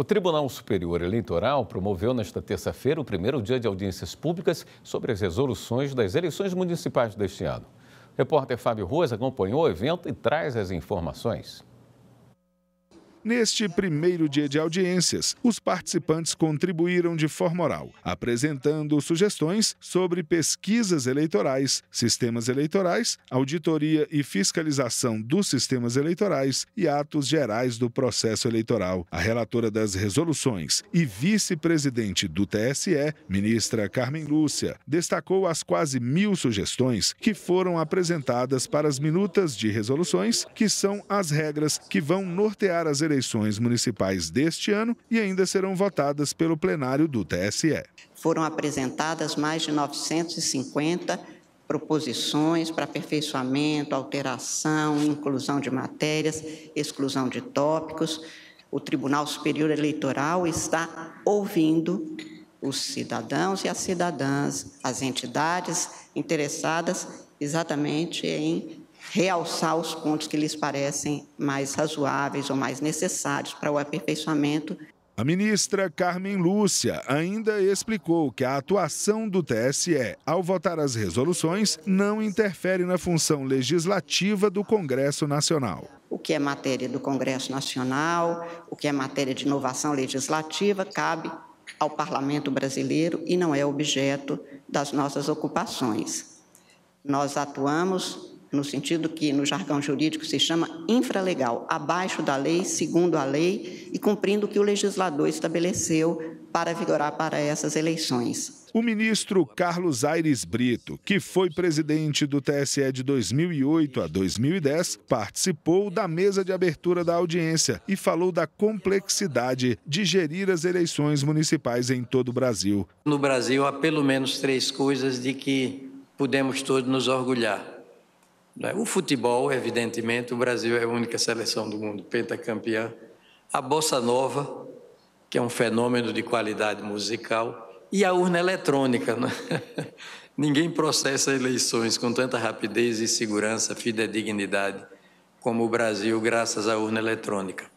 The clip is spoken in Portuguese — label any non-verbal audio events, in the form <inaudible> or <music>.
O Tribunal Superior Eleitoral promoveu nesta terça-feira o primeiro dia de audiências públicas sobre as resoluções das eleições municipais deste ano. O repórter Fábio Ruas acompanhou o evento e traz as informações. Neste primeiro dia de audiências, os participantes contribuíram de forma oral, apresentando sugestões sobre pesquisas eleitorais, sistemas eleitorais, auditoria e fiscalização dos sistemas eleitorais e atos gerais do processo eleitoral. A relatora das resoluções e vice-presidente do TSE, ministra Carmen Lúcia, destacou as quase mil sugestões que foram apresentadas para as minutas de resoluções, que são as regras que vão nortear as eleições eleições municipais deste ano e ainda serão votadas pelo plenário do TSE. Foram apresentadas mais de 950 proposições para aperfeiçoamento, alteração, inclusão de matérias, exclusão de tópicos. O Tribunal Superior Eleitoral está ouvindo os cidadãos e as cidadãs, as entidades interessadas exatamente em realçar os pontos que lhes parecem mais razoáveis ou mais necessários para o aperfeiçoamento. A ministra Carmen Lúcia ainda explicou que a atuação do TSE ao votar as resoluções não interfere na função legislativa do Congresso Nacional. O que é matéria do Congresso Nacional, o que é matéria de inovação legislativa, cabe ao parlamento brasileiro e não é objeto das nossas ocupações. Nós atuamos no sentido que no jargão jurídico se chama infralegal, abaixo da lei, segundo a lei e cumprindo o que o legislador estabeleceu para vigorar para essas eleições. O ministro Carlos Aires Brito, que foi presidente do TSE de 2008 a 2010, participou da mesa de abertura da audiência e falou da complexidade de gerir as eleições municipais em todo o Brasil. No Brasil, há pelo menos três coisas de que podemos todos nos orgulhar né? O futebol, evidentemente, o Brasil é a única seleção do mundo pentacampeã. A bossa nova, que é um fenômeno de qualidade musical, e a urna eletrônica. Né? <laughs> Ninguém processa eleições com tanta rapidez e segurança, fidedignidade como o Brasil, graças à urna eletrônica.